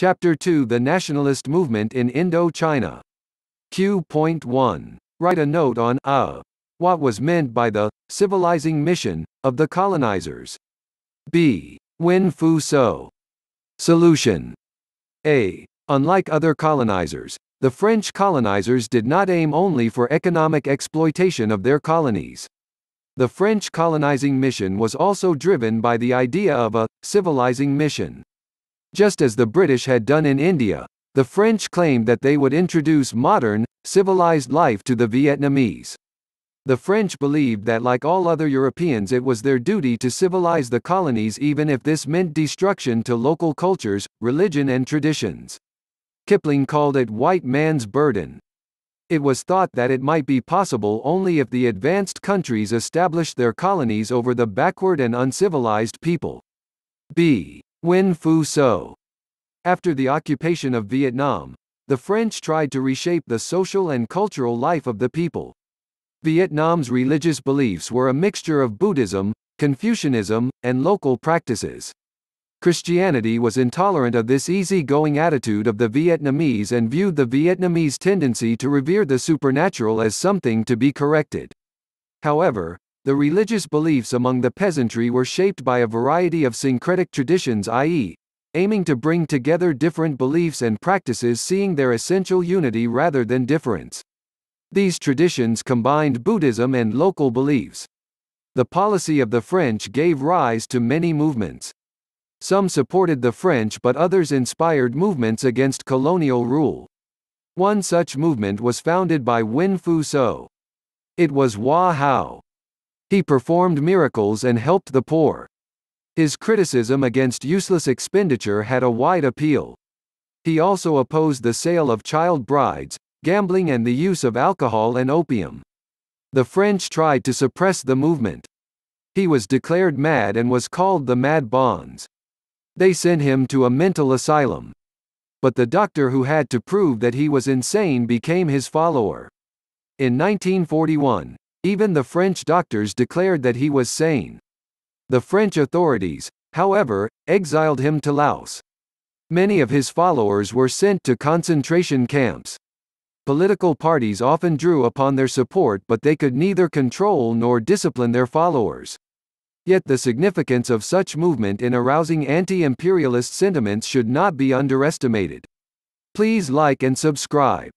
Chapter 2 The Nationalist Movement in Indochina. Q.1. Write a note on a. Uh, what was meant by the civilizing mission of the colonizers. B. Win Fu So. Solution. A. Unlike other colonizers, the French colonizers did not aim only for economic exploitation of their colonies. The French colonizing mission was also driven by the idea of a civilizing mission. Just as the British had done in India, the French claimed that they would introduce modern, civilized life to the Vietnamese. The French believed that like all other Europeans it was their duty to civilize the colonies even if this meant destruction to local cultures, religion and traditions. Kipling called it white man's burden. It was thought that it might be possible only if the advanced countries established their colonies over the backward and uncivilized people. B. Win Phu So. After the occupation of Vietnam, the French tried to reshape the social and cultural life of the people. Vietnam's religious beliefs were a mixture of Buddhism, Confucianism, and local practices. Christianity was intolerant of this easygoing attitude of the Vietnamese and viewed the Vietnamese tendency to revere the supernatural as something to be corrected. However, the religious beliefs among the peasantry were shaped by a variety of syncretic traditions i.e., aiming to bring together different beliefs and practices seeing their essential unity rather than difference. These traditions combined Buddhism and local beliefs. The policy of the French gave rise to many movements. Some supported the French but others inspired movements against colonial rule. One such movement was founded by Win Fu So. It was Hua Hao. He performed miracles and helped the poor. His criticism against useless expenditure had a wide appeal. He also opposed the sale of child brides, gambling and the use of alcohol and opium. The French tried to suppress the movement. He was declared mad and was called the Mad Bonds. They sent him to a mental asylum. But the doctor who had to prove that he was insane became his follower. In 1941, even the French doctors declared that he was sane. The French authorities, however, exiled him to Laos. Many of his followers were sent to concentration camps. Political parties often drew upon their support but they could neither control nor discipline their followers. Yet the significance of such movement in arousing anti-imperialist sentiments should not be underestimated. Please like and subscribe.